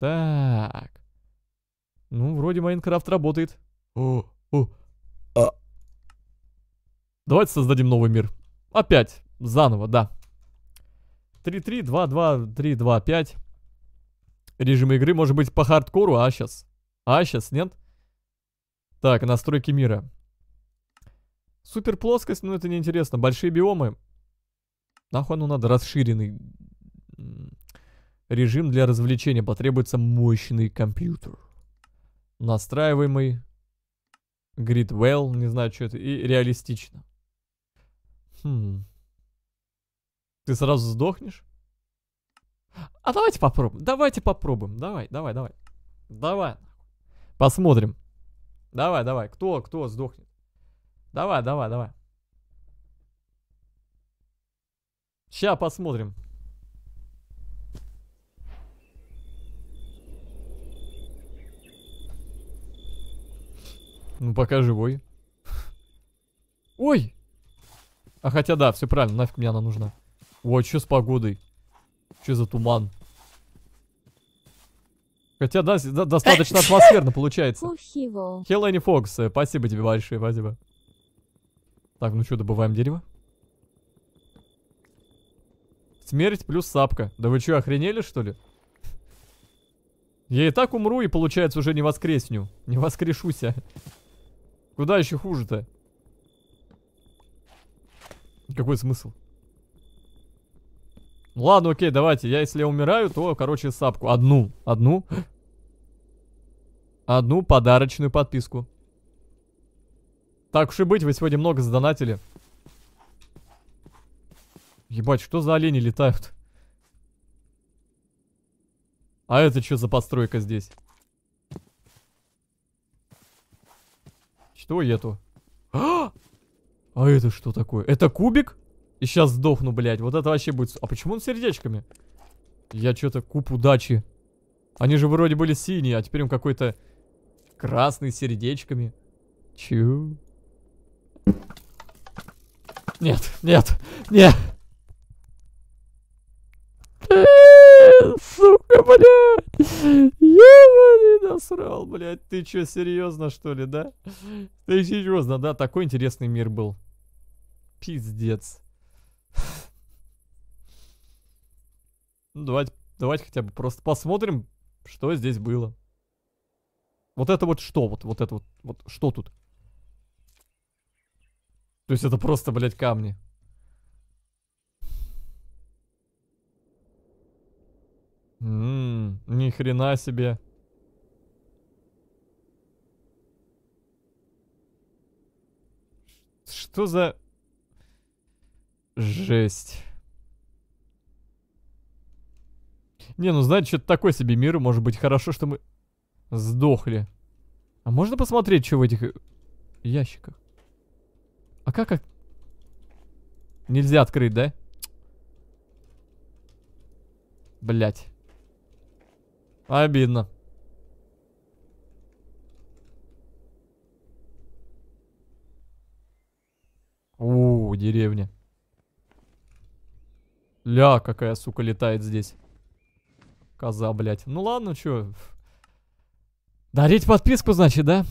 Так. Ну, вроде Майнкрафт работает. О, о, а. Давайте создадим новый мир. Опять. Заново, да. 3-3, 2-2, 3-2, 5. Режим игры может быть по хардкору, а сейчас? А сейчас, нет? Так, настройки мира. Супер плоскость, ну это неинтересно. Большие биомы. Нахуй ну надо расширенный режим для развлечения потребуется мощный компьютер. Настраиваемый. Grid well, не знаю, что это, и реалистично. Хм. Ты сразу сдохнешь? А давайте попробуем, давайте попробуем. Давай, давай, давай. Давай. Посмотрим. Давай, давай. Кто, кто сдохнет? Давай, давай, давай. Сейчас посмотрим. Ну, пока живой. Ой! А хотя да, все правильно, нафиг мне она нужна. Вот что с погодой? Что за туман? Хотя, да, да достаточно атмосферно получается. Хелани Фокс, э, спасибо тебе большое, спасибо. Так, ну что, добываем дерево? Смерть плюс сапка. Да вы что, охренели, что ли? Я и так умру, и получается уже не воскресню. Не воскрешуся. Куда еще хуже-то? Какой смысл? Ну ладно, окей, давайте. Я, если я умираю, то, короче, сапку. Одну. Одну. Одну подарочную подписку. Так уж и быть, вы сегодня много задонатили. Ебать, что за олени летают? А это что за постройка здесь? Что это? А, а это что такое? Это кубик? И сейчас сдохну, блядь. Вот это вообще будет... А почему он сердечками? Я что-то куб удачи. Они же вроде были синие, а теперь он какой-то красный с сердечками. Чу. Нет, нет, нет. сука, блядь. Я насрал, блядь. Ты что серьезно, что ли, да? Ты серьезно, да? Такой интересный мир был. Пиздец. Ну, давайте, давайте хотя бы просто посмотрим, что здесь было. Вот это вот что? Вот, вот это вот, вот что тут? То есть это просто, блядь, камни. Ммм, ни хрена себе. Что за... Жесть. Не, ну знаете, что-то такой себе мир. Может быть, хорошо, что мы сдохли. А можно посмотреть, что в этих ящиках? А как... как... Нельзя открыть, да? Блять. Обидно. У, -у деревня. Ля, какая сука летает здесь. Коза, блядь. Ну ладно, чё. Дарить подписку, значит, да?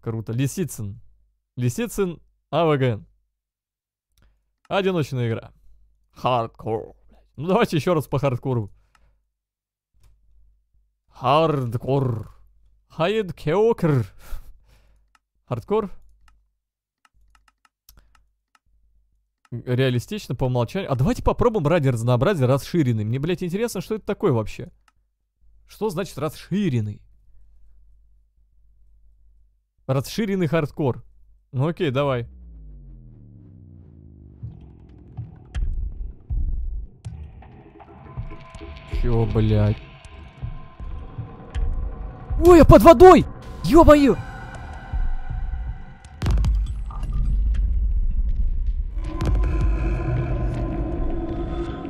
Круто. Лисицын. Лисицын АВГН. Одиночная игра. Хардкор. Ну давайте еще раз по хардкору. Хардкор. Хайд Кеокер. Хардкор. Реалистично, по умолчанию. А давайте попробуем ради разнообразия расширенный. Мне, блядь, интересно, что это такое вообще. Что значит расширенный? Расширенный хардкор. Ну окей, давай. Чё, блядь? Ой, я под водой! Ё-моё!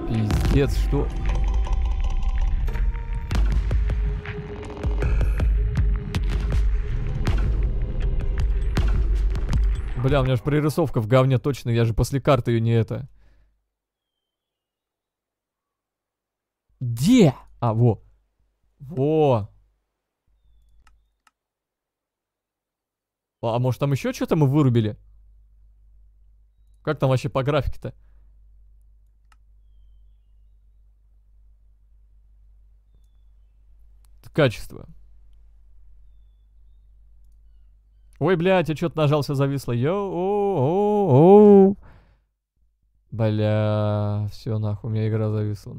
Пиздец, что... Бля, у меня же прорисовка в говне точно, я же после карты ее не это. Где? А, во. Во. А, а может там еще что-то мы вырубили? Как там вообще по графике-то? Качество. Ой, блядь, я что-то нажался, зависло. Йоу, о, о, о. Бля, все нахуй, у меня игра зависла.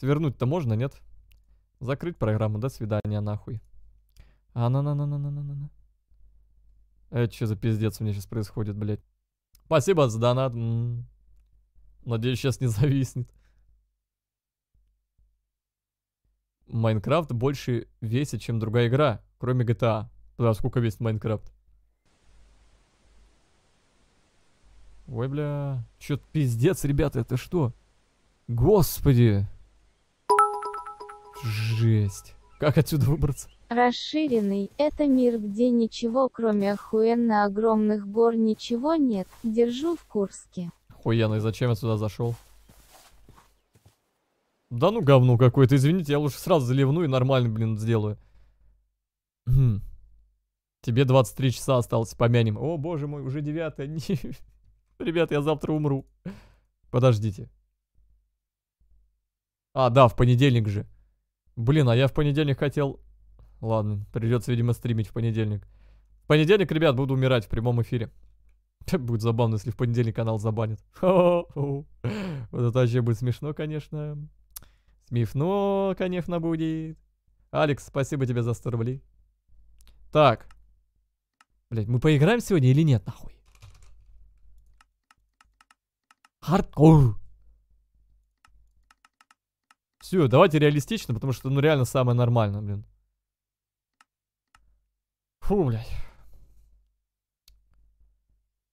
Свернуть-то можно, нет? Закрыть программу, до свидания, нахуй а на на на на на на на Это что за пиздец у меня сейчас происходит, блядь? Спасибо за донат. М -м. Надеюсь, сейчас не зависнет. Майнкрафт больше весит, чем другая игра, кроме GTA. Да, сколько весит Майнкрафт? Ой, бля. Чё-то пиздец, ребята, это что? Господи! Жесть. Как отсюда выбраться? Расширенный – это мир, где ничего, кроме охуенно огромных гор, ничего нет. Держу в Курске. Охуенно, зачем я сюда зашел? Да ну говно какое-то, извините, я лучше сразу заливну и нормально, блин, сделаю. Хм. Тебе 23 часа осталось, помянем. О, боже мой, уже 9 Ребят, я завтра умру. Подождите. А, да, в понедельник же. Блин, а я в понедельник хотел Ладно, придется, видимо, стримить в понедельник. В понедельник, ребят, буду умирать в прямом эфире. Будет забавно, если в понедельник канал забанят. Вот это вообще будет смешно, конечно. Смешно, конечно, будет. Алекс, спасибо тебе за 100 рублей. Так. Блять, мы поиграем сегодня или нет, нахуй? Хардкор. Все, давайте реалистично, потому что, ну, реально самое нормальное, блин. Фу, блядь.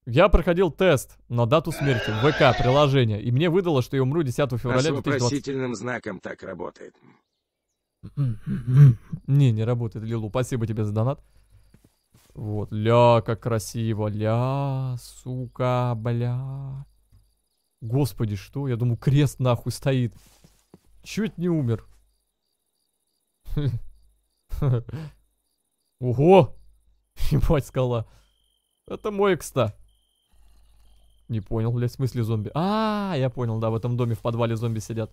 Я проходил тест на дату смерти в ВК приложение, и мне выдало, что я умру 10 февраля а с вопросительным знаком так работает. Не, не работает, Лилу. Спасибо тебе за донат. Вот, ля, как красиво, ля, сука, бля. Господи, что? Я думаю, крест нахуй стоит. Чуть не умер. Ого! Ебать, скала. Это мой кста. Не понял, блядь, в смысле зомби. А, -а, а, я понял, да, в этом доме в подвале зомби сидят.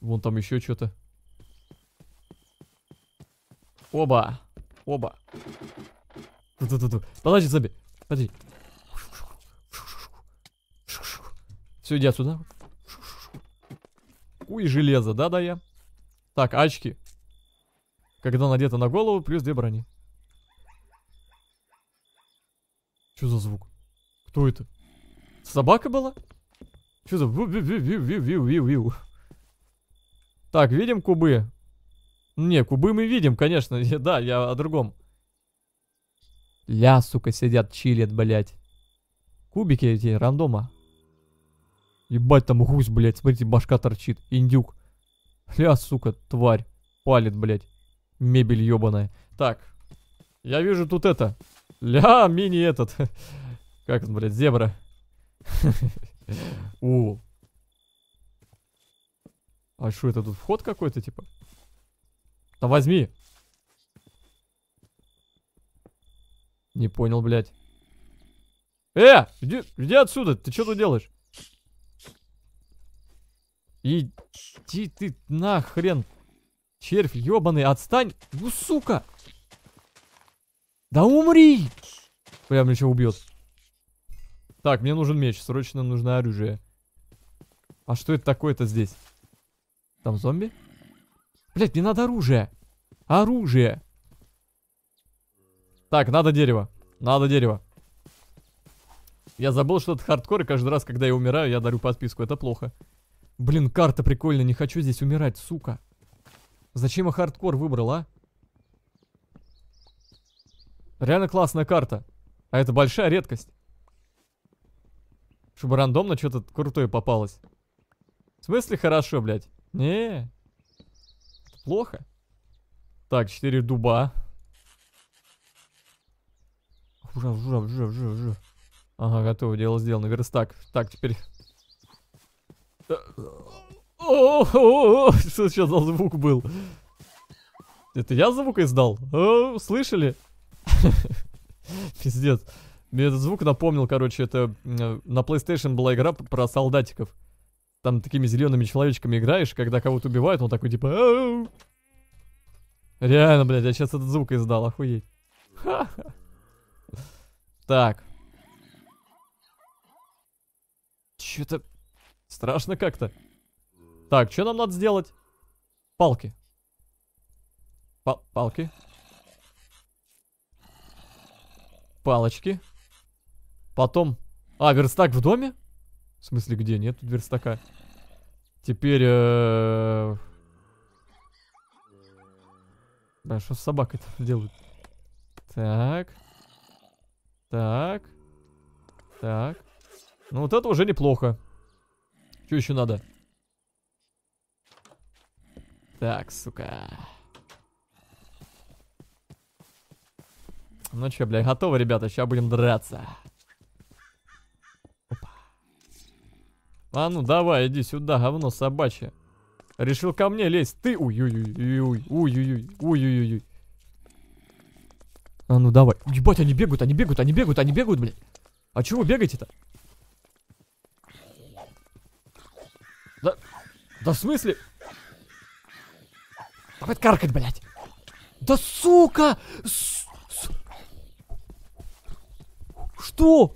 Вон там еще что-то. Оба. Оба. Ту -ту -ту -ту. Подожди, зомби. Подожди. Все, иди отсюда. Уй, железо, да-да я. Так, очки. Когда надета на голову, плюс две брони. Что за звук? Кто это? Собака была? Что за... Виу, виу, виу, виу, виу, виу. Так, видим кубы? Не, кубы мы видим, конечно. Да, я о другом. Ля, сука, сидят, чилят, блядь. Кубики эти, рандома. Ебать, там гусь, блядь, смотрите, башка торчит. Индюк. Ля, сука, тварь. Палит, блядь. Мебель ебаная. Так. Я вижу тут это. Ля, мини этот. Как он, блядь, зебра. У. А что это тут вход какой-то, типа? Да возьми. Не понял, блядь. Э, иди, иди отсюда, ты что тут делаешь? Иди ты нахрен. Червь ёбаный, отстань! Ну, сука! Да умри! Прям еще убьет. Так, мне нужен меч, срочно нужно оружие. А что это такое-то здесь? Там зомби? Блять, мне надо оружие! Оружие! Так, надо дерево. Надо дерево. Я забыл, что это хардкор, и каждый раз, когда я умираю, я дарю подписку. Это плохо. Блин, карта прикольная, не хочу здесь умирать, сука. Зачем я хардкор выбрал, а? Реально классная карта. А это большая редкость. Чтобы рандомно что-то крутое попалось. В смысле хорошо, блядь? не это Плохо. Так, 4 дуба. Жав, жав, жав, жав, жав. Ага, готово, дело сделано. Верстак. Так, теперь... О, что сейчас за звук был? Это я звук издал? слышали? Пиздец. Мне этот звук напомнил, короче, это на PlayStation была игра про солдатиков. Там такими зелеными человечками играешь, когда кого-то убивают, он такой типа... Реально, блядь, я сейчас этот звук издал, охуеть. Так. Че-то страшно как-то. Так, что нам надо сделать? Палки. Па палки. Палочки. Потом... А, верстак в доме? В смысле, где? Нет тут верстака. Теперь... Э -э... А что с собакой там делают? Так. Так. Так. Ну вот это уже неплохо. Что еще надо? Так, сука. Ну чё, бля, готовы, ребята, сейчас будем драться. Опа. А ну давай, иди сюда, говно собачье. Решил ко мне лезть, ты, Ой, ой, ой, ой, ой, ой, ой, ой, ой. А ну давай. Ебать, они бегают, они бегают, они бегают, они бегают, блядь. А чего вы бегаете-то? Да, да в смысле? Давай каркать, блядь. Да сука! С -с Что?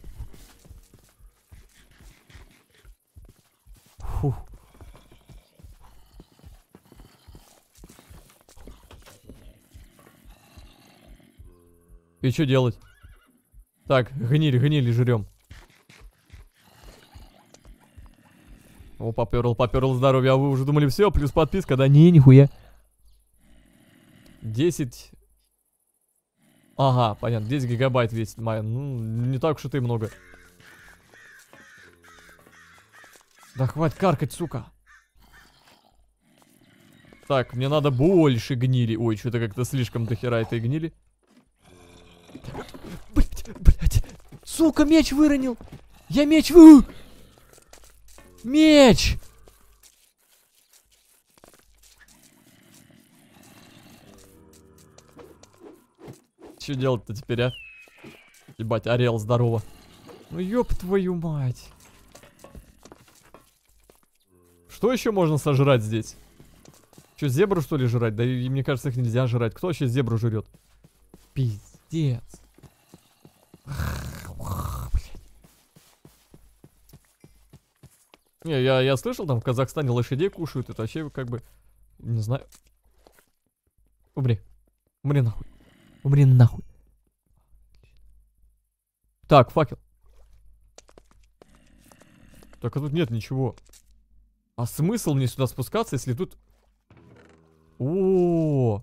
Фу. И что делать? Так, гниль, гниль жрем. О, поперл, поперл здоровье. А вы уже думали все, плюс подписка, да? Не, нихуя. 10... Ага, понятно, 10 гигабайт весит майн. Ну, не так уж и ты много. Да хватит каркать, сука. Так, мне надо больше гнили. Ой, что-то как-то слишком дохера этой гнили. Блять, блять. Сука, меч выронил. Я меч вы... Меч! Что делать-то теперь, а? Ебать, орел, здорово. Ну ёб твою мать. Что еще можно сожрать здесь? Че зебру что ли жрать? Да и, мне кажется, их нельзя жрать. Кто вообще зебру жрет? Пиздец. Не, я, я слышал, там в Казахстане лошадей кушают, это вообще как бы... Не знаю. Умри. Умри нахуй. Умри нахуй. Так, факел. Так, а тут нет ничего. А смысл мне сюда спускаться, если тут... О, -о, -о, -о.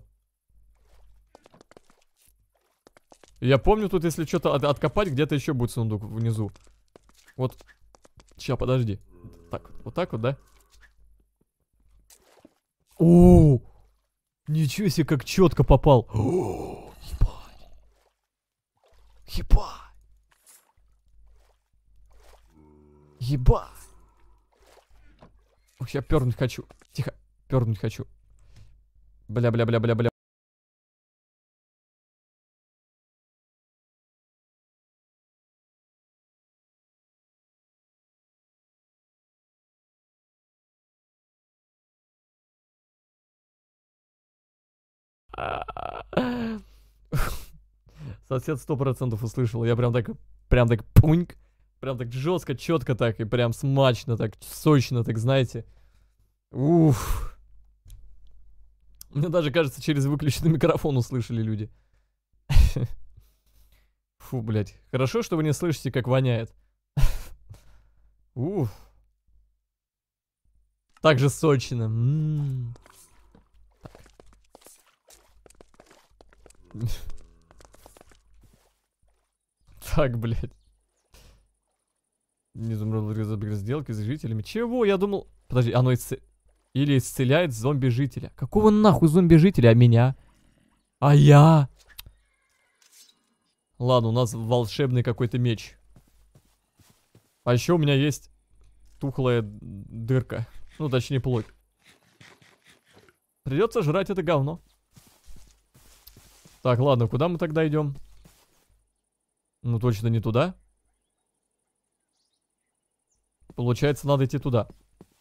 Я помню, тут если что-то от откопать, где-то еще будет сундук внизу. Вот. Ща, подожди. Так, вот так вот, да? О, -о, -о. Ничего себе, как четко попал. О -о -о. Еба! Еба! Ух, я пернуть хочу. Тихо, пернуть хочу. Бля-бля-бля-бля-бля. Сосед сто процентов услышал. Я прям так, прям так пуньк. Прям так жестко, четко так, и прям смачно так, сочно так, знаете. Уф. Мне даже кажется, через выключенный микрофон услышали люди. Фу, блядь. Хорошо, что вы не слышите, как воняет. Уф. Так же сочно. М -м -м так, блядь. Не Изумруд сделки с жителями. Чего? Я думал... Подожди, оно исц... Или исцеляет зомби-жителя. Какого нахуй зомби-жителя? А меня? А я? Ладно, у нас волшебный какой-то меч. А еще у меня есть тухлая дырка. Ну, точнее, плоть. Придется жрать это говно. Так, ладно, куда мы тогда идем? Ну точно не туда. Получается, надо идти туда.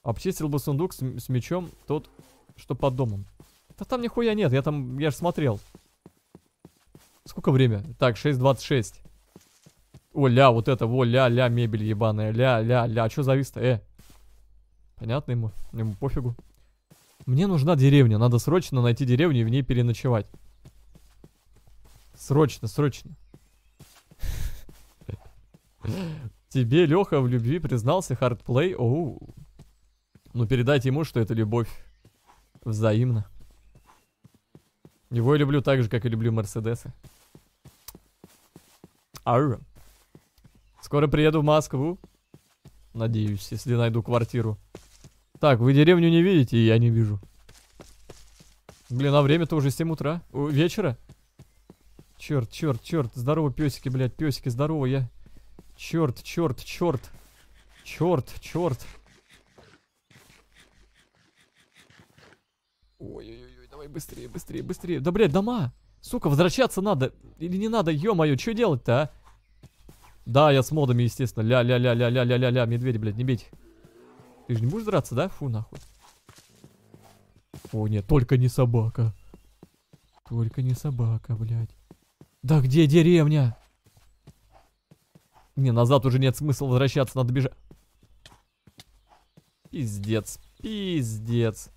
Обчистил бы сундук с, с мечом тот, что под домом. Да там нихуя нет, я там, я же смотрел. Сколько время? Так, 6.26. О-ля, вот это, о-ля-ля, мебель ебаная, ля-ля-ля. А что завис-то? Э. Понятно ему, ему пофигу. Мне нужна деревня, надо срочно найти деревню и в ней переночевать. Срочно, срочно. Тебе, Леха, в любви признался хардплей. Оу. Ну, передать ему, что это любовь взаимна. Его я люблю так же, как и люблю Мерседесы. Ар. Скоро приеду в Москву. Надеюсь, если найду квартиру. Так, вы деревню не видите, и я не вижу. Блин, а время-то уже 7 утра. О, вечера? Черт, черт, черт. Здорово, песики, блядь, песики, здорово, я... Черт, черт, черт. Черт, черт. Ой-ой-ой, давай быстрее, быстрее, быстрее. Да, блядь, дома. Сука, возвращаться надо. Или не надо, ё-моё, что делать-то, а? Да, я с модами, естественно. Ля-ля-ля-ля-ля-ля-ля-ля. Медведь, блядь, не бить. Ты же не будешь драться, да? Фу, нахуй. О, нет, только не собака. Только не собака, блядь. Да где деревня? Не, назад уже нет смысла возвращаться, надо бежать. Пиздец, пиздец.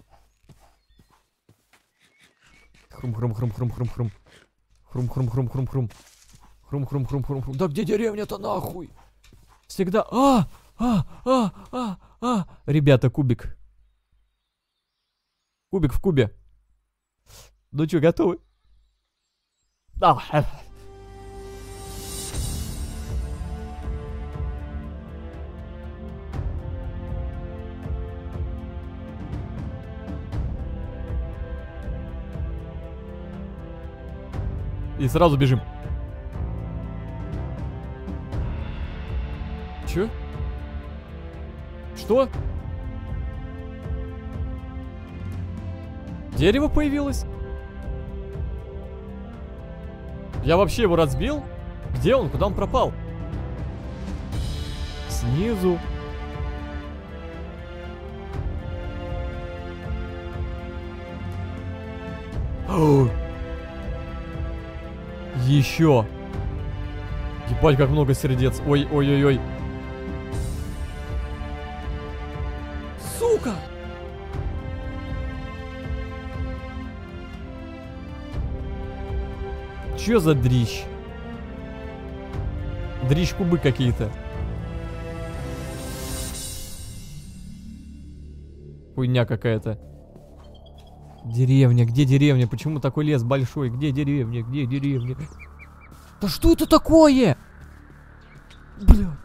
Хрум-хрум-хрум-хрум-хрум-хрум. Хрум-хрум-хрум-хрум-хрум. Хрум-хрум-хрум-хрум-хрум. Да где деревня-то нахуй? Всегда... А! А! А! А! А! Ребята, кубик. Кубик в кубе. Ну чё, готовы? Давай. И сразу бежим. Чё? Что? Дерево появилось? Я вообще его разбил? Где он? Куда он пропал? Снизу. О, еще. Ебать, как много сердец. Ой-ой-ой-ой. Сука! Че за дрищ? Дрищ кубы какие-то. Хуйня какая-то. Деревня, где деревня? Почему такой лес большой? Где деревня? Где деревня? Да что это такое? Бля.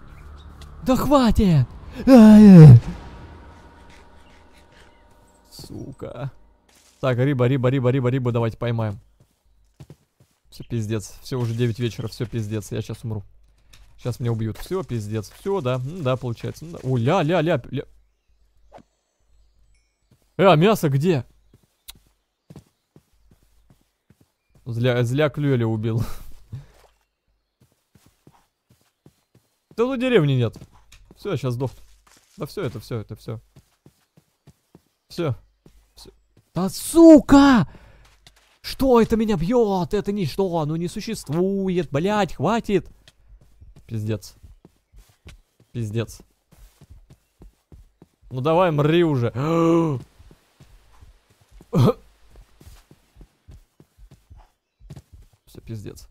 Да хватит! Сука. Так, рыба, рыба, рыба, рыба, рыба, давайте поймаем. Все пиздец. Все, уже 9 вечера, все пиздец. Я сейчас умру. Сейчас меня убьют. Все, пиздец. Все, да. Ну, да, получается. Ну, да. О, ля, ля, ля, ля. Э, а мясо где? Зля, зля клюля убил. Да тут ну деревни нет. Все, я сейчас сдох. Да все это, все это, все. Все. все. Да сука! Что это меня бьет? Это ничто, оно ну не существует, блять, хватит. Пиздец. Пиздец. Ну давай, мри уже. Все пиздец.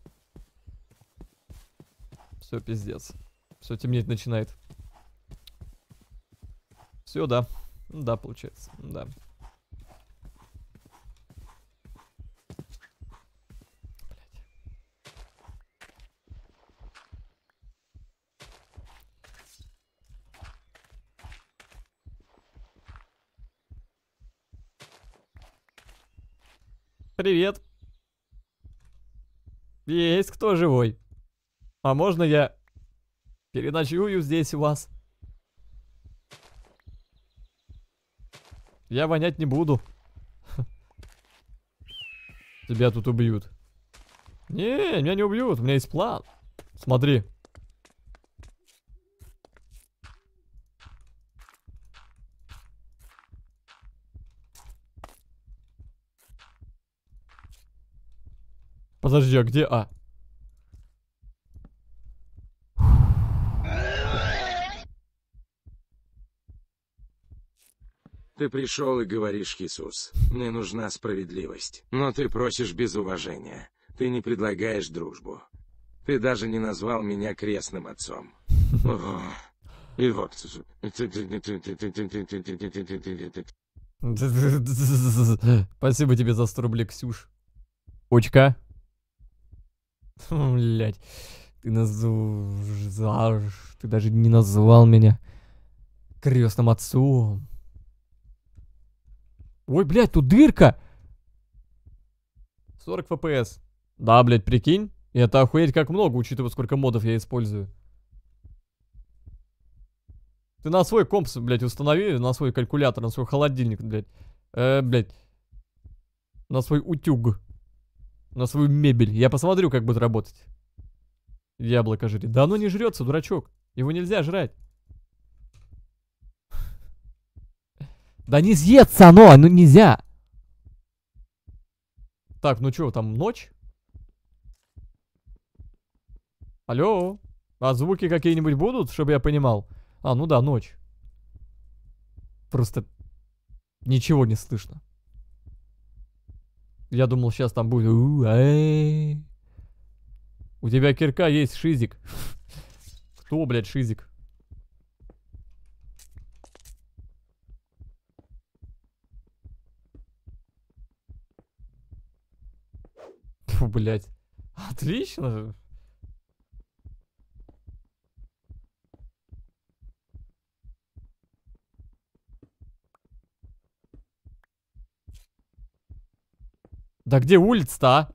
Все пиздец. Все темнеть начинает. Все, да. Ну да, получается. Да. Привет. Есть кто живой. А можно я переночую здесь у вас? Я вонять не буду. Тебя тут убьют. Не, меня не убьют, у меня есть план. Смотри, Подожди, а где А? Ты пришел и говоришь, Иисус, мне нужна справедливость. Но ты просишь без уважения. Ты не предлагаешь дружбу. Ты даже не назвал меня крестным отцом. И вот. Спасибо тебе за 100 рублей, Ксюш. Очка. Блять, ты назвал... Ты даже не назвал меня крестным отцом. Ой, блядь, тут дырка! 40 FPS. Да, блядь, прикинь. Это охуеть как много, учитывая, сколько модов я использую. Ты на свой комп, блядь, установи, на свой калькулятор, на свой холодильник, блядь. Э, блядь. На свой утюг на свою мебель. Я посмотрю, как будет работать. Яблоко жри. Да оно не жрется, дурачок. Его нельзя жрать. Да не съестся оно, оно нельзя. Так, ну что там ночь? Алло? А звуки какие-нибудь будут, чтобы я понимал? А, ну да, ночь. Просто ничего не слышно. Я думал, сейчас там будет... У тебя кирка есть, Шизик. Кто, блядь, Шизик? Блять, Отлично. Да где улица-то, а?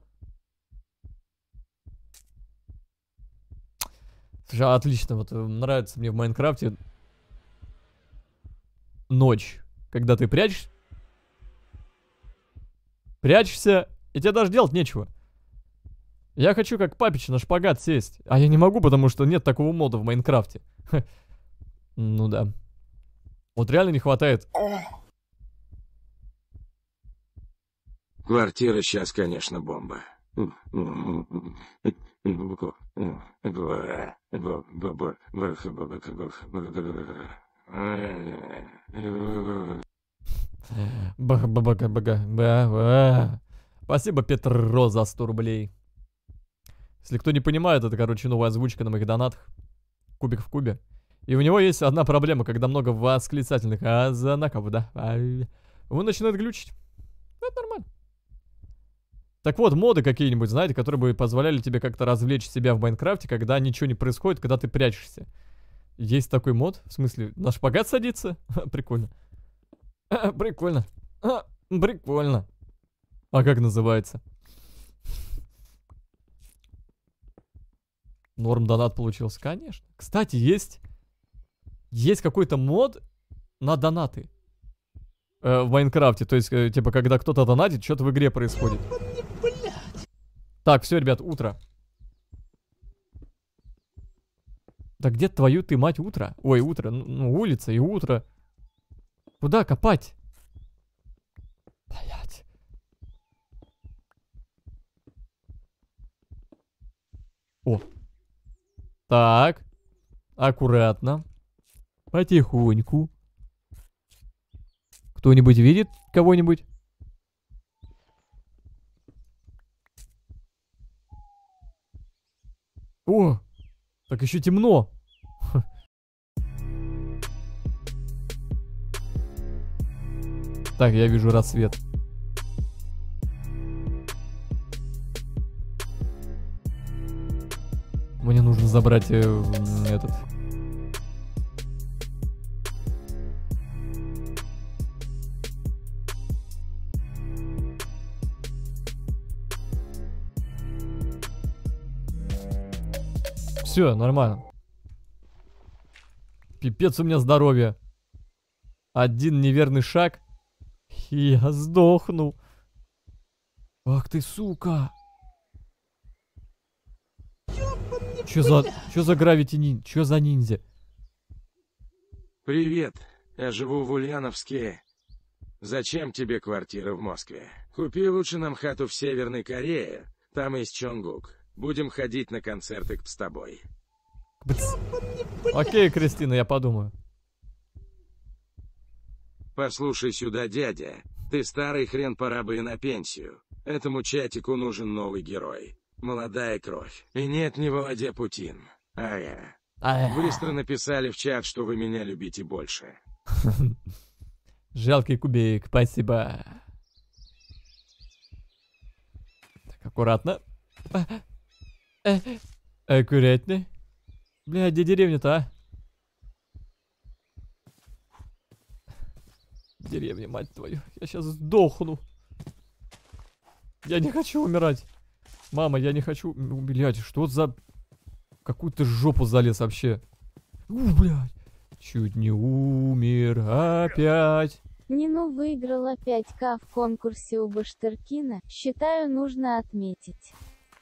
Слушай, а отлично, вот э, нравится мне в Майнкрафте ночь, когда ты прячешь... Прячешься, и тебе даже делать нечего. Я хочу как папич на шпагат сесть, а я не могу, потому что нет такого мода в Майнкрафте. Ну да. Вот реально не хватает Квартира сейчас, конечно, бомба. Спасибо, Петр Ро, за 100 рублей. Если кто не понимает, это, короче, новая озвучка на моих донатах. Кубик в кубе. И у него есть одна проблема, когда много восклицательных а знаков, да. А... Он начинает глючить. Это нормально. Так вот, моды какие-нибудь, знаете, которые бы позволяли тебе как-то развлечь себя в Майнкрафте, когда ничего не происходит, когда ты прячешься. Есть такой мод? В смысле, на шпагат садится? Прикольно. Прикольно. Прикольно. А как называется? Норм донат получился, конечно. Кстати, есть... Есть какой-то мод на донаты. Э, в Майнкрафте. То есть, э, типа, когда кто-то донатит, что-то в игре происходит. Так, все, ребят, утро. Да где твою ты мать утро? Ой, утро, ну, ну улица и утро. Куда копать? Блять. О. Так. Аккуратно. Потихоньку. Кто-нибудь видит кого-нибудь? О, так еще темно. Так, я вижу рассвет. Мне нужно забрать э, этот Все, нормально. Пипец у меня здоровье. Один неверный шаг. И я сдохну. Ах ты, сука. Чё за... Чё за гравити нин... Чё за ниндзя? Привет. Я живу в Ульяновске. Зачем тебе квартира в Москве? Купи лучше нам хату в Северной Корее. Там есть Чонгук. Будем ходить на концерты с тобой. Окей, Кристина, я подумаю. Послушай сюда, дядя. Ты старый хрен, пора бы и на пенсию. Этому чатику нужен новый герой. Молодая кровь. И нет не Володя Путин. А я. А я. Быстро написали в чат, что вы меня любите больше. Жалкий кубик, спасибо. Так, аккуратно. Аккуратно. Бля, где деревня-то, а? Деревня, мать твою. Я сейчас сдохну. Я не хочу умирать. Мама, я не хочу... Блядь, что за... Какую-то жопу залез вообще. У, блядь. Чуть не умер опять. Нину выиграла 5к в конкурсе у Баштыркина. Считаю, нужно отметить.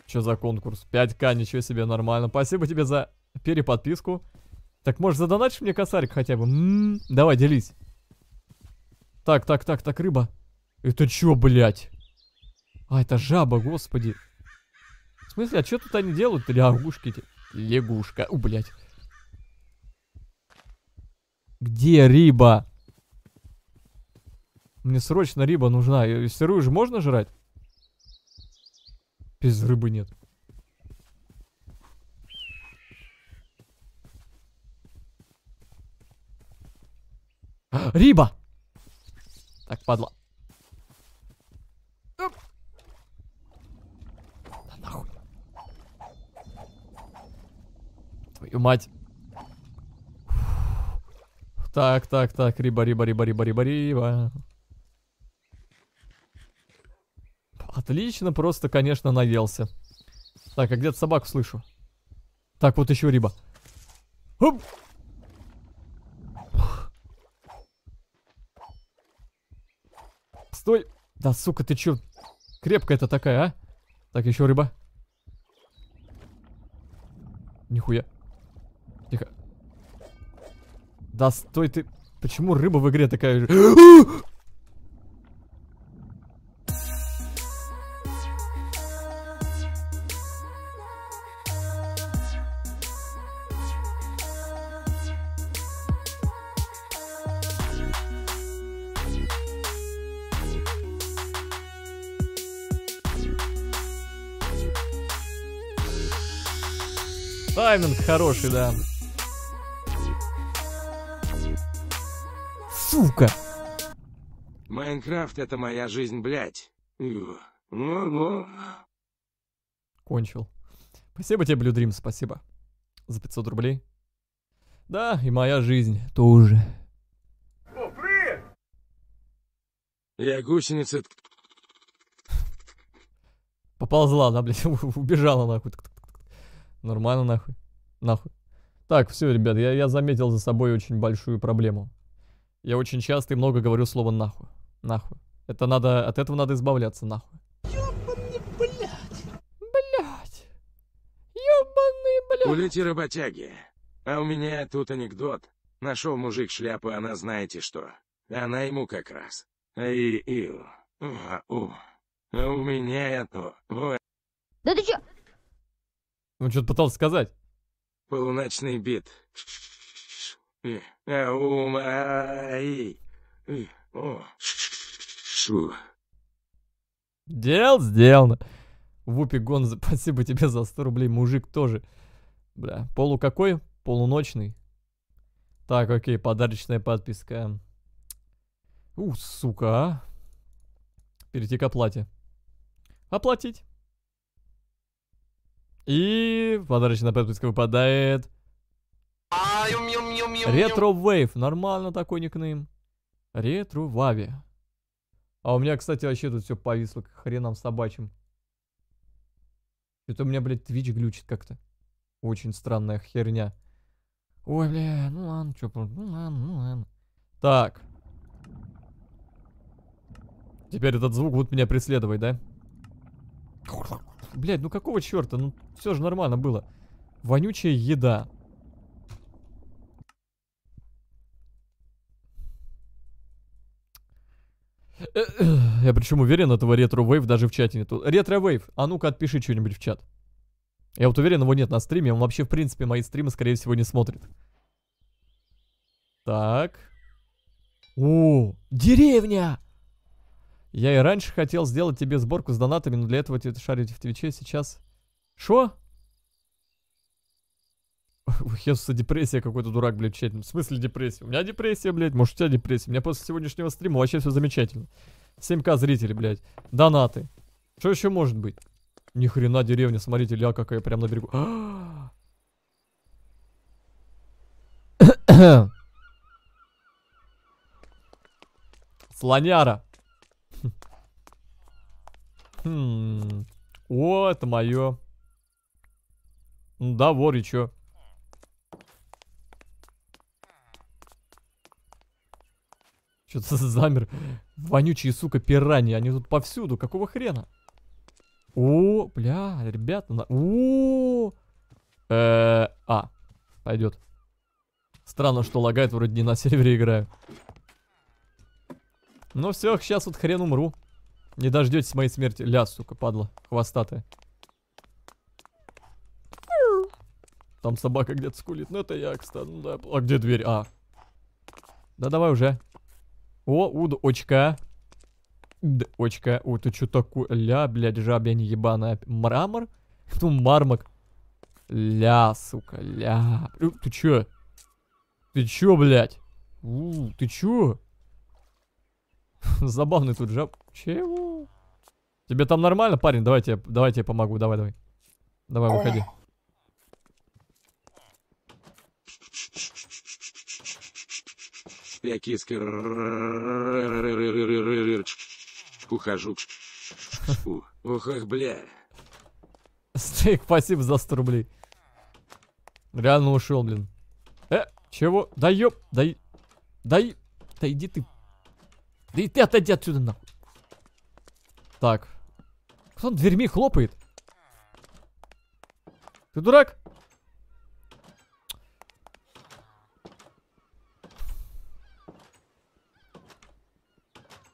Что за конкурс? 5к, ничего себе, нормально. Спасибо тебе за переподписку. Так, может, задонатишь мне косарик хотя бы? М -м -м, давай, делись. Так, так, так, так, рыба. Это чё, блядь? А, это жаба, господи. В смысле, а что тут они делают? Лягушки. эти. Лягушка. У, блядь. Где рыба? Мне срочно рыба нужна. Э, сырую же можно жрать? Без рыбы нет. Риба! Так, падла. Да нахуй. Твою мать. Так, так, так, риба, риба, риба, риба, риба, риба. Отлично, просто, конечно, наелся. Так, а где-то собаку слышу. Так, вот еще рыба. Оп! Стой! Да, сука, ты че Крепкая то такая, а? Так, еще рыба. Нихуя. Тихо. Да стой ты. Почему рыба в игре такая же? хороший, да. Сука. Майнкрафт это моя жизнь, блядь. Кончил. Спасибо тебе, Blue Dream, спасибо. За 500 рублей. Да, и моя жизнь тоже. О, Я гусеница. Поползла, да, блядь, убежала нахуй. Нормально нахуй. Нахуй. Так, все, ребят, я, я заметил за собой очень большую проблему. Я очень часто и много говорю слово нахуй. Нахуй. Это надо, от этого надо избавляться, нахуй. Ёбаный, блядь. Блядь. Ёбаный, блядь. Улети, работяги. А у меня тут анекдот. Нашел мужик шляпу, она знаете что. Она ему как раз. И, и, у, у, а у меня это... Да ты чё? Он ну, что-то пытался сказать полуночный бит. А, а, Дел сделано. Вупи гон спасибо тебе за 100 рублей, мужик тоже. Бля, полу какой? Полуночный. Так, окей, подарочная подписка. У, сука, а. Перейти к оплате. Оплатить. И подарочная подписка выпадает. Ретро Вейв. Нормально такой никнейм. Ретро Вави. А у меня, кстати, вообще тут все повисло к хренам собачьим. Что-то у меня, блядь, Twitch глючит как-то. Очень странная херня. Ой, бля, ну ладно, что, ну ладно, ну ладно. Так. Теперь этот звук будет меня преследовать, да? Блядь, ну какого черта? Ну все же нормально было. Вонючая еда. Я причем уверен, этого ретро-вейв даже в чате нету. Ретро-вейв, а ну-ка отпиши что-нибудь в чат. Я вот уверен, его нет на стриме, он вообще в принципе мои стримы скорее всего не смотрит. Так. О, деревня! Я и раньше хотел сделать тебе сборку с донатами, но для этого тебе шарить в Твиче сейчас... Шо? У Хесуса депрессия какой-то дурак, блядь, чат. В смысле депрессия? У меня депрессия, блядь. Может, у тебя депрессия? У меня после сегодняшнего стрима вообще все замечательно. 7к зрителей, блядь. Донаты. Что еще может быть? Ни хрена деревня, смотрите, ля какая, прям на берегу. Слоняра. Хм. О, это мое. Да, вор и чё? Что-то замер. Вонючие, сука, пираньи. Они тут повсюду. Какого хрена? О, бля, ребята. На... О, -э а, пойдет. Странно, что лагает, вроде не на сервере играю. Ну все, сейчас вот хрен умру. Не дождетесь моей смерти. Ля, сука, падла. Хвостатая. Там собака где-то скулит. Ну это я, кстати. Ну, да. А где дверь? А. Да давай уже. О, уд, очка. Д, очка. О, ты что такое? Ля, блядь, жабья не ебаная. Мрамор? Ну, мармок. Ля, сука, ля. Э, ты чё? Ты чё, блядь? У, ты чё? Забавный тут жаб. Чего? Тебе там нормально, парень? Давайте, давайте я помогу. Давай, давай. Давай, выходи. Я киска. Ухожу. Ух, ах, бля. Стейк, спасибо за 100 рублей. Реально ушел, блин. Э, чего? Да ёп, да... Да, да иди ты. Да и ты отойди отсюда нахуй. Так. Кто дверьми хлопает? Ты дурак?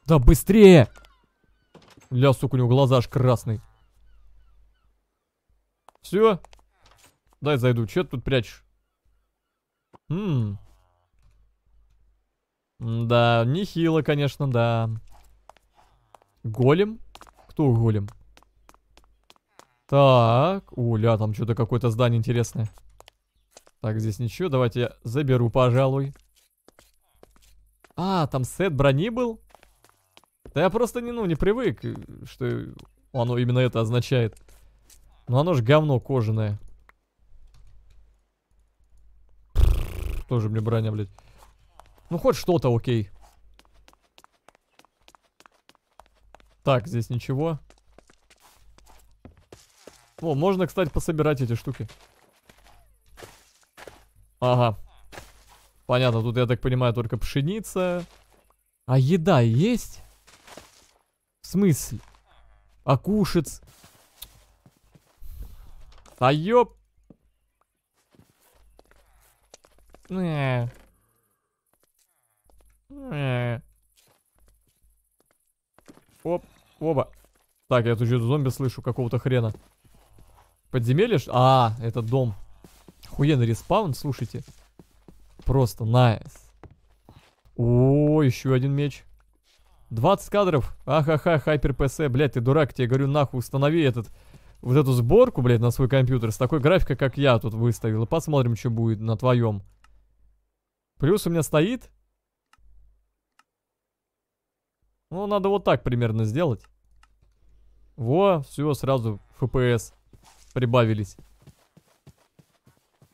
Да быстрее! Ля, сука, у него глаза аж красный. Все. Дай зайду. Че ты тут прячешь? Ммм. Да, нехило, конечно, да. Голем? Кто голем? Так, уля, там что-то какое-то здание интересное. Так, здесь ничего, давайте я заберу, пожалуй. А, там сет брони был? Да я просто не, ну, не привык, э, что оно именно это означает. Ну оно же говно кожаное. Тоже мне броня, блядь. Ну хоть что-то окей. Так, здесь ничего. О, можно, кстати, пособирать эти штуки. Ага. Понятно, тут, я так понимаю, только пшеница. А еда есть? В смысле? А кушец? А ёп... Не. Э. Не. Э. Оп. Оба. Так, я тут еще зомби слышу какого-то хрена. Подземелье? А, это дом. Охуенный респаун, слушайте. Просто найс. О, еще один меч. 20 кадров. Ахаха, хайпер ПС. Блядь, ты дурак, тебе говорю, нахуй, установи этот, вот эту сборку, блядь, на свой компьютер с такой графикой, как я тут выставил. И посмотрим, что будет на твоем. Плюс у меня стоит. Ну, надо вот так примерно сделать. Во, все, сразу FPS прибавились.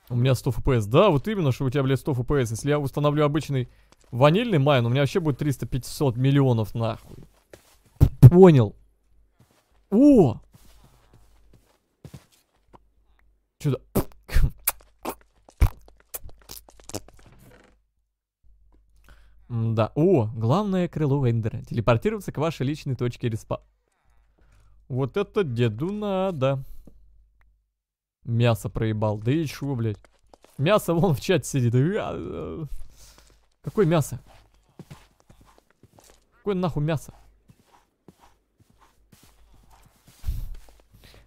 У меня 100 FPS. Да, вот именно, что у тебя, блядь, 100 FPS. Если я установлю обычный ванильный майн, у меня вообще будет 300-500 миллионов, нахуй. Понял. О! Чудо. Да. О, главное крыло Эндера. Телепортироваться к вашей личной точке респа. Вот это деду надо. Мясо проебал. Да и чего, блядь? Мясо вон в чате сидит. Какое мясо? Какое нахуй мясо?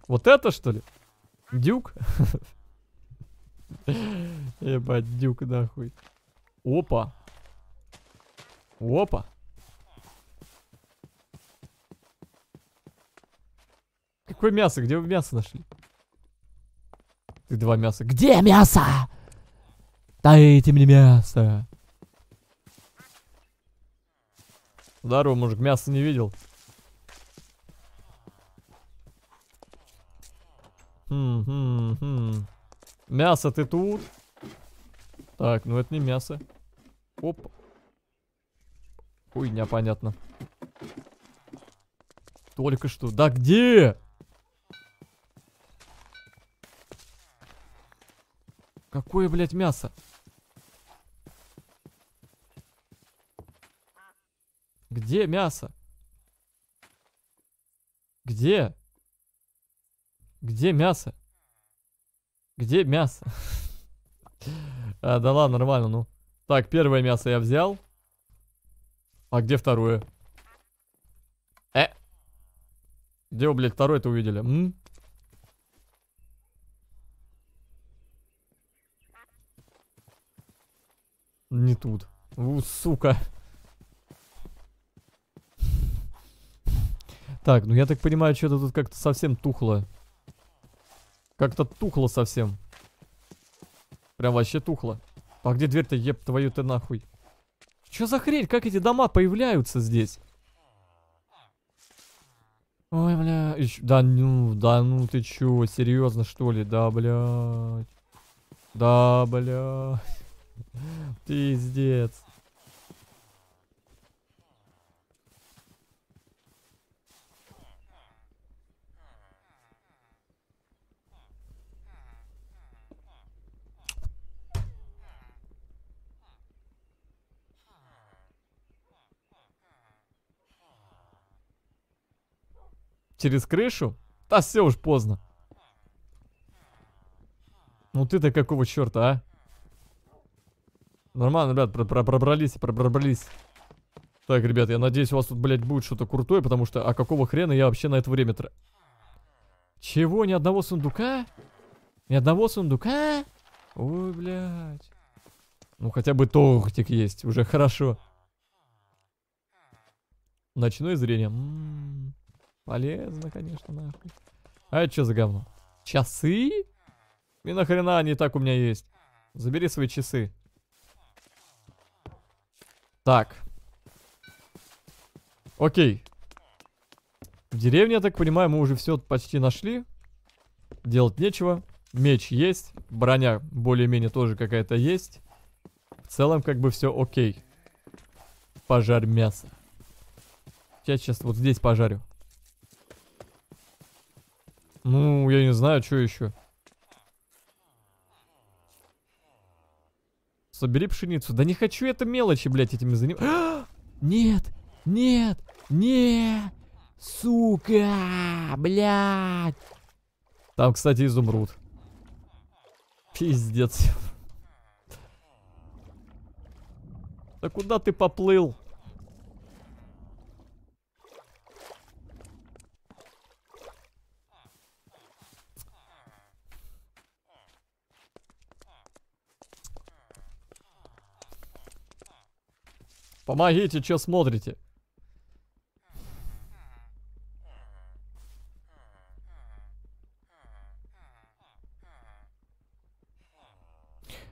Вот это что ли? Дюк? Ебать, дюк нахуй. Опа. Опа. Какое мясо? Где вы мясо нашли? Ты два мяса. Где мясо? Дайте мне мясо. Здорово, мужик, мясо не видел. Хм, хм, хм. Мясо, ты тут? Так, ну это не мясо. Оп. Ой, понятно. Только что. Да где? Какое, блядь, мясо? Где мясо? Где? Где мясо? Где мясо? а, да ладно, нормально, ну. Так, первое мясо я взял. А где второе? Э? Где вы, блядь, второе-то увидели? М? Не тут. У, сука. Так, ну я так понимаю, что-то тут как-то совсем тухло. Как-то тухло совсем. Прям вообще тухло. А где дверь-то, еб твою ты нахуй? Что за хрень? Как эти дома появляются здесь? Ой, бля, да ну, да ну ты чё, серьезно что ли? Да, бля, Да, блядь. Пиздец. Через крышу? Да все уж поздно. Ну ты-то какого черта, а? Нормально, ребят, пр пр пробрались, пр пробрались. Так, ребят, я надеюсь, у вас тут, блядь, будет что-то крутое, потому что... А какого хрена я вообще на это время тра... Чего? Ни одного сундука? Ни одного сундука? Ой, блядь. Ну, хотя бы тортик есть, уже хорошо. Ночное зрение. М -м -м. Полезно, конечно, нахуй. А это что за говно? Часы? И нахрена они так у меня есть? Забери свои часы. Так. Окей. В деревне, я так понимаю, мы уже все почти нашли. Делать нечего. Меч есть. Броня более-менее тоже какая-то есть. В целом, как бы все окей. Пожарь мясо. Я сейчас вот здесь пожарю. Ну, я не знаю, что еще. Собери пшеницу. Да не хочу это мелочи, блядь, этими заниматься. Нет! Нет! Нет! Сука! Блядь! Там, кстати, изумруд. Пиздец. Да куда ты поплыл? Помогите, что смотрите?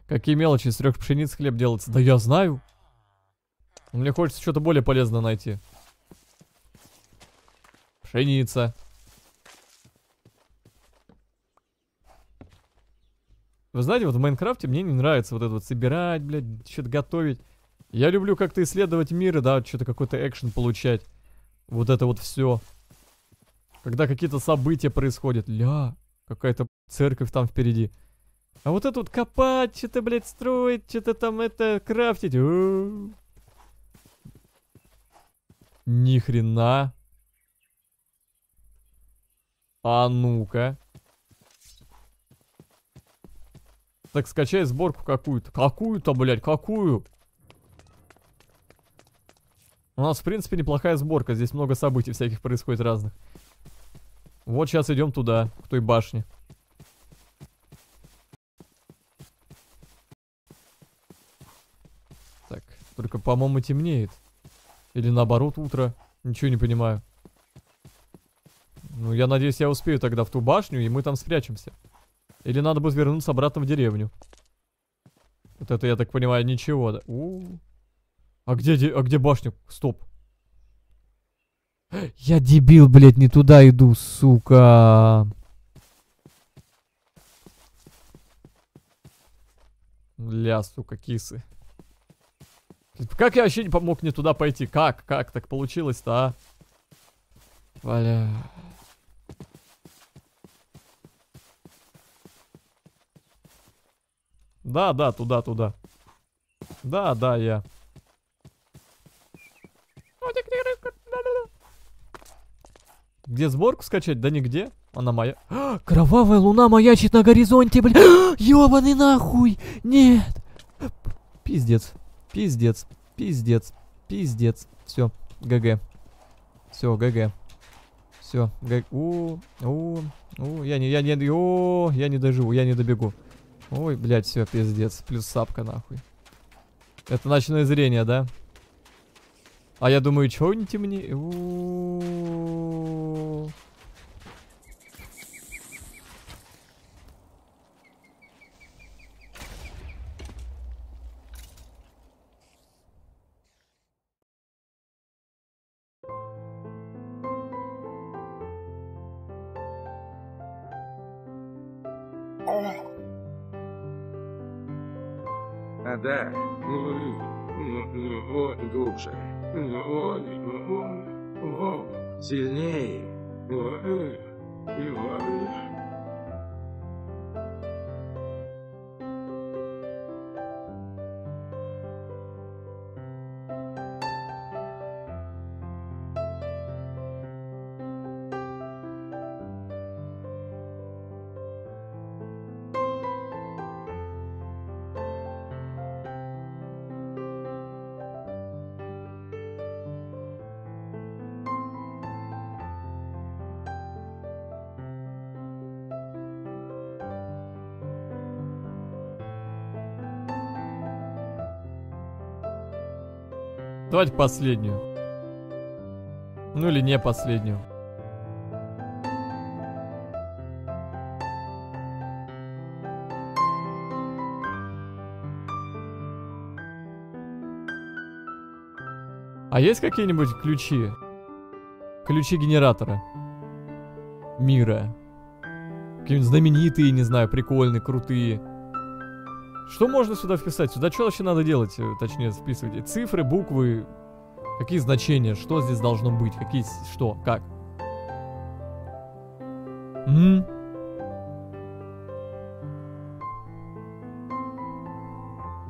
Какие мелочи, из трех пшениц хлеб делается. Да я знаю. Мне хочется что-то более полезное найти. Пшеница. Вы знаете, вот в Майнкрафте мне не нравится вот это вот собирать, блядь, что-то готовить. Я люблю как-то исследовать мир, да, что-то какой-то экшен получать. Вот это вот все. Когда какие-то события происходят. Ля, какая-то церковь там впереди. А вот это вот копать, что-то, блядь, строить, что-то там это крафтить. Ни хрена. А ну-ка. Так скачай сборку какую-то. Какую-то, блядь, какую? У нас, в принципе, неплохая сборка. Здесь много событий всяких происходит разных. Вот сейчас идем туда, к той башне. Так, только, по-моему, темнеет. Или наоборот, утро. Ничего не понимаю. Ну, я надеюсь, я успею тогда в ту башню, и мы там спрячемся. Или надо будет вернуться обратно в деревню. Вот это, я так понимаю, ничего. У -у -у. А где, а где башня? Стоп. Я дебил, блядь, не туда иду, сука. Ля, сука, кисы. Как я вообще не помог мне туда пойти? Как? Как так получилось-то, а? Валя. Да, да, туда, туда. Да, да, я. Где сборку скачать? Да нигде. Она моя. А, кровавая луна маячит на горизонте, блядь. А, ёбаный нахуй. Нет. Пиздец. Пиздец. Пиздец. Пиздец. Все. ГГ. Все, ГГ. Все. Г... У, у, у. Я не, я не, о, я не доживу, я не добегу. Ой, блядь, все, пиздец. Плюс сапка, нахуй. Это ночное зрение, да? А я думаю, чего не темнее? А да, ну, ну, ну, ну вот глубже. Заводы, угол, угол, сильнее, главы и главное. Давайте последнюю. Ну или не последнюю. А есть какие-нибудь ключи? Ключи генератора? Мира. Какие-нибудь знаменитые, не знаю, прикольные, крутые. Что можно сюда вписать? Сюда что вообще надо делать? Э, точнее, вписывать цифры, буквы, какие значения, что здесь должно быть, какие, что, как. М?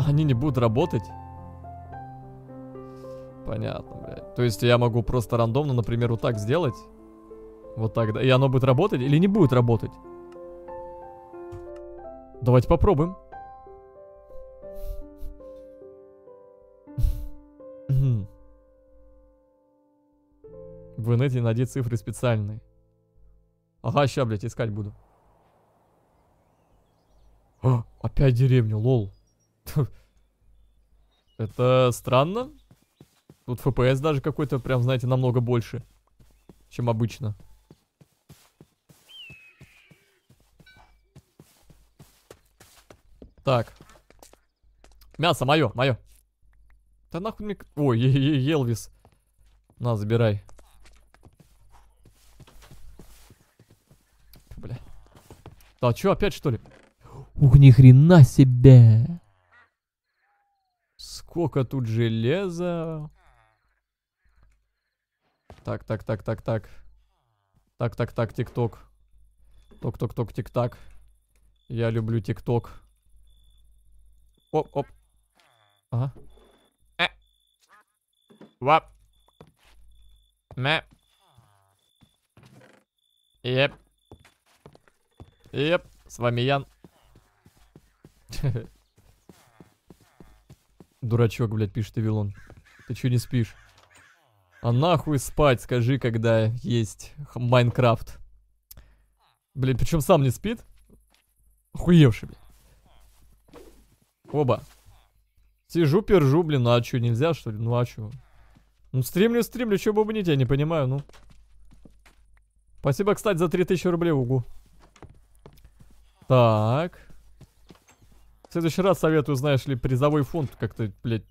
Они не будут работать? Понятно, блядь. То есть я могу просто рандомно, например, вот так сделать? Вот так, да? И оно будет работать или не будет работать? Давайте попробуем. В инете найди цифры специальные. Ага, ща, блядь, искать буду. А, опять деревня, лол. Это странно. Тут FPS даже какой-то прям, знаете, намного больше, чем обычно. Так. Мясо мое, мое. Да нахуй мне... Ой, Елвис. На, забирай. Да чё, опять что ли? Ух, ни хрена себе! Сколько тут железа? Так, так, так, так, так. Так, так, так, тик-ток. Ток-ток-ток, тик-так. Я люблю тик-ток. Оп-оп. Ага. Э. Вап. Мэ. Еп. Еп, с вами Ян. Дурачок, блядь, пишет Эвилон. Ты чё не спишь? А нахуй спать, скажи, когда есть Майнкрафт. Блин, причем сам не спит? Охуевший, блядь. Оба. Сижу, пержу, блин, ну а чё, нельзя, что ли? Ну а чё? Ну стримлю, стримлю, чё бубнить, я не понимаю, ну. Спасибо, кстати, за 3000 рублей, Угу. Так. В следующий раз советую, знаешь ли, призовой фонд как-то, блядь,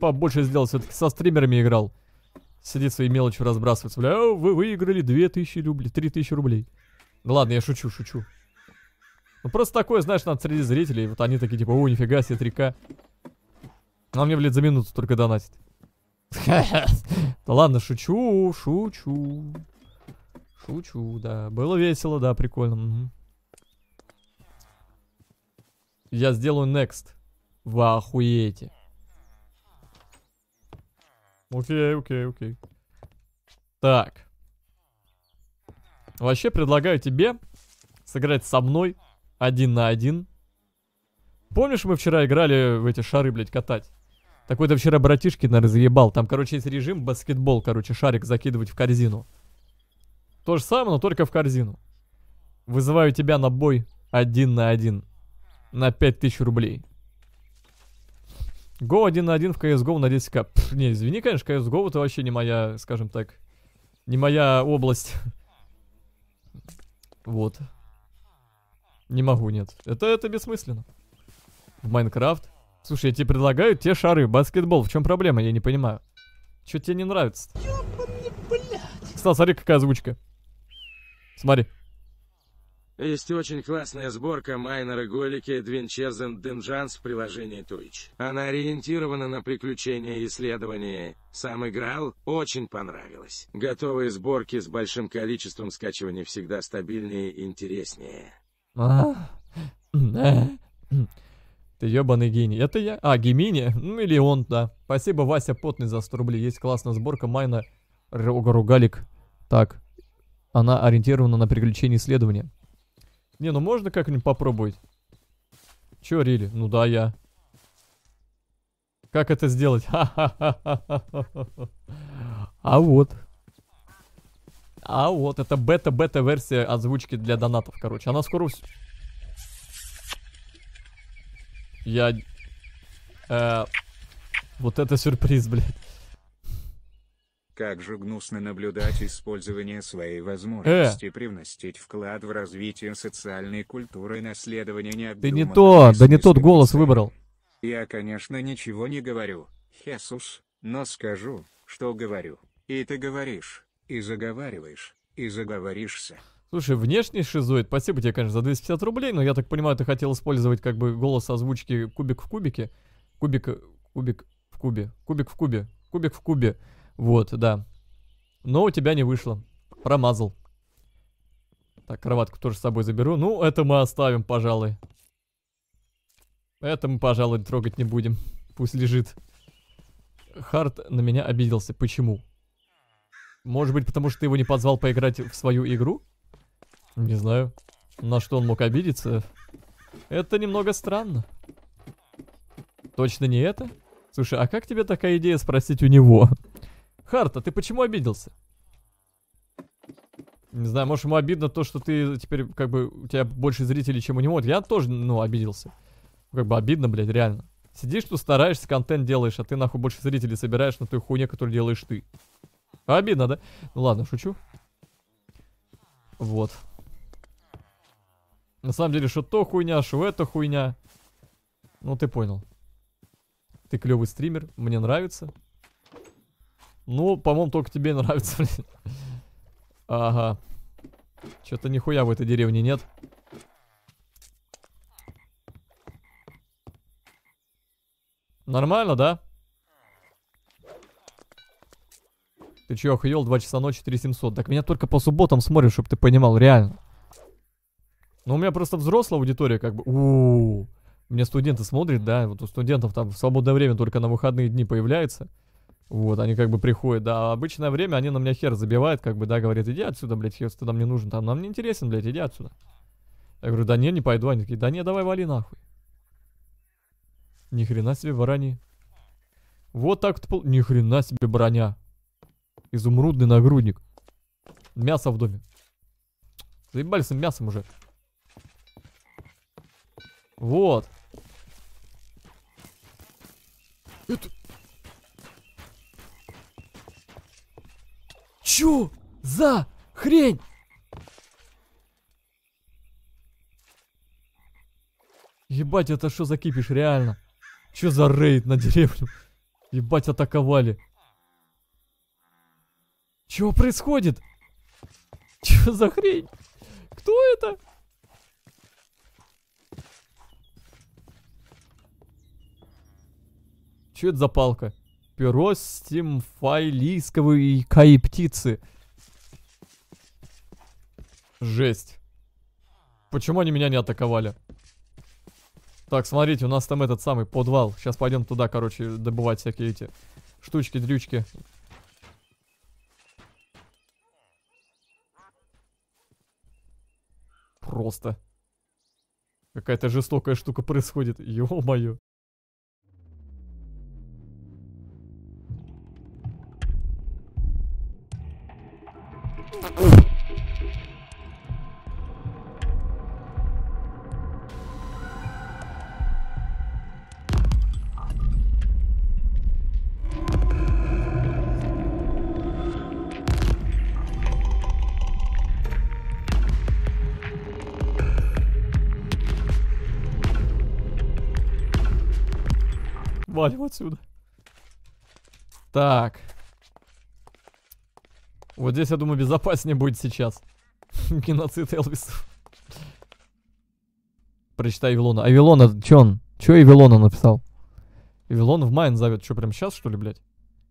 побольше сделать. Все-таки со стримерами играл. Сидит свои мелочи разбрасывается. Бля, вы выиграли 2000 рублей, 3000 рублей. Да ладно, я шучу, шучу. Ну просто такое, знаешь, надо среди зрителей. Вот они такие типа, о, нифига себе, 3К. А мне, блядь, за минуту только донатить. Да ладно, шучу, шучу. Шучу, да. Было весело, да, прикольно. Я сделаю next. Вы охуеете. Окей, окей, окей. Так. Вообще предлагаю тебе сыграть со мной один на один. Помнишь, мы вчера играли в эти шары, блядь, катать? Такой-то вчера вчера братишкина разъебал. Там, короче, есть режим баскетбол, короче, шарик закидывать в корзину. То же самое, но только в корзину. Вызываю тебя на бой один на один на 5000 рублей. Go 1 на 1 в CSGO на 10к. Пфф, не, извини, конечно, CSGO это вообще не моя, скажем так, не моя область. Вот. Не могу, нет. Это, это бессмысленно. В Майнкрафт. Слушай, я тебе предлагаю те шары, баскетбол. В чем проблема? Я не понимаю. Че тебе не нравится? Кстати, смотри, какая озвучка. Смотри. Есть очень классная сборка майнера Голики Двинчерзен Денжанс в приложении Twitch. Она ориентирована на приключения и исследования. Сам играл, очень понравилось. Готовые сборки с большим количеством скачиваний всегда стабильнее и интереснее. А, Ты ебаный гений. Это я? А, Гемини? Ну или он, да. Спасибо, Вася Потный, за 100 рублей. Есть классная сборка майна Ругалик. Так. Она ориентирована на приключения и исследования. Не, ну можно как-нибудь попробовать? Чё, Рили? Ну да, я. Как это сделать? А вот. А вот, это бета-бета-версия озвучки для донатов, короче. Она скоро... Я... Э, вот это сюрприз, блядь. Как же гнусно наблюдать использование своей возможности э. привносить вклад в развитие социальной культуры и наследование необдуманного... Ты не то, да не тот голос выбрал. Я, конечно, ничего не говорю, Хесус, но скажу, что говорю. И ты говоришь, и заговариваешь, и заговоришься. Слушай, внешний шизоид, спасибо тебе, конечно, за 250 рублей, но я так понимаю, ты хотел использовать как бы голос озвучки кубик в кубике. Кубик, кубик в кубе, кубик в кубе, кубик в кубе. Вот, да. Но у тебя не вышло. Промазал. Так, кроватку тоже с собой заберу. Ну, это мы оставим, пожалуй. Это мы, пожалуй, трогать не будем. Пусть лежит. Харт на меня обиделся. Почему? Может быть, потому что ты его не позвал поиграть в свою игру? Не знаю. На что он мог обидеться? Это немного странно. Точно не это? Слушай, а как тебе такая идея спросить у него? Харта, ты почему обиделся? Не знаю, может ему обидно то, что ты теперь, как бы, у тебя больше зрителей, чем у него. Я тоже, ну, обиделся. Как бы обидно, блядь, реально. Сидишь тут, стараешься, контент делаешь, а ты нахуй больше зрителей собираешь на той хуйне, которую делаешь ты. Обидно, да? Ну ладно, шучу. Вот. На самом деле, что то хуйня, что это хуйня. Ну, ты понял. Ты клевый стример, мне нравится. Ну, по-моему, только тебе нравится, блин. Ага. Что-то нихуя в этой деревне нет. Нормально, да? Ты чё, охуел? 2 часа ночи, 3700. Так меня только по субботам смотрят, чтобы ты понимал, реально. Ну, у меня просто взрослая аудитория, как бы. У, -у, -у. Мне студенты смотрят, да. Вот у студентов там в свободное время только на выходные дни появляется. Вот, они как бы приходят, да, а обычное время они на меня хер забивают, как бы, да, говорят, иди отсюда, блядь, если ты нам не нужен, там, нам не интересен, блядь, иди отсюда. Я говорю, да не, не пойду, они такие, да не, давай вали нахуй. Ни хрена себе барани. Вот так вот, ни хрена себе броня. Изумрудный нагрудник. Мясо в доме. Заебались мясом уже. Вот. Это... Чё за хрень? Ебать, это что за кипиш, реально? Чё за рейд на деревню? Ебать, атаковали. Чё происходит? Чё за хрень? Кто это? Чё это за палка? перостим файлийского кай-птицы. Жесть. Почему они меня не атаковали? Так, смотрите, у нас там этот самый подвал. Сейчас пойдем туда, короче, добывать всякие эти штучки, дрючки. Просто. Какая-то жестокая штука происходит. Ё-моё. отсюда. Так. Вот здесь, я думаю, безопаснее будет сейчас. Геноцид Элвиса. Прочитай Вилона. А Вилона, чё он? Чё Вилона написал? Вилон в майн зовет. Чё, прям сейчас, что ли, блядь?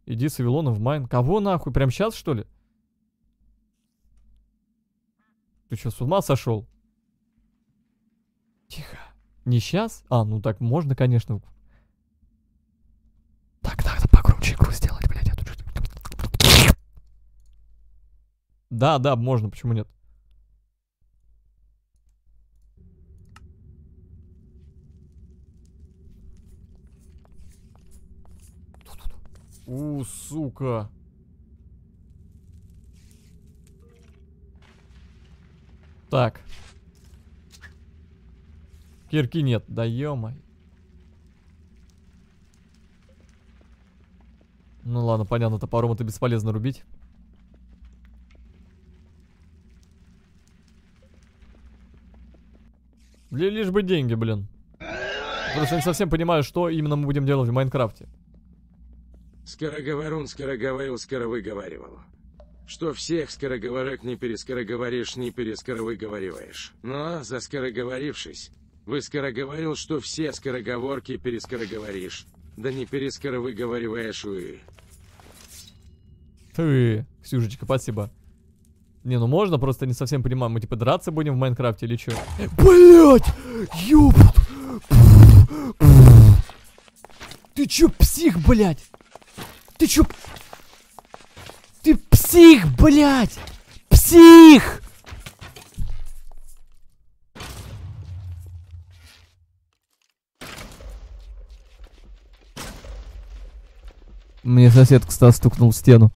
Иди с Вилоном в майн. Кого нахуй? Прям сейчас, что ли? Ты чё, с ума сошел? Тихо. Не сейчас? А, ну так можно, конечно. Так, так, погромче игру сделать, блядь. Я тут... Да, да, можно, почему нет? У, сука. Так. Кирки нет, да -мо. Ну ладно, понятно, топором это бесполезно рубить. лишь бы деньги, блин. Просто не совсем понимаю, что именно мы будем делать в Майнкрафте. Скороговорун скороговорил, скоровыговаривал. Что всех скороговорок не перескороговоришь, не перескоровыговариваешь. Но, заскороговорившись, скороговорил, что все скороговорки перескороговоришь. Да не перескоро выговариваешь вы. Ты, Ксюшечка, спасибо. Не, ну можно, просто не совсем понимаю, мы типа драться будем в Майнкрафте или что? Блять! Ёпт! Ты чё, псих, блядь? Ты чё? Ты псих, блядь! Псих! Мне сосед, кстати, стукнул в стену.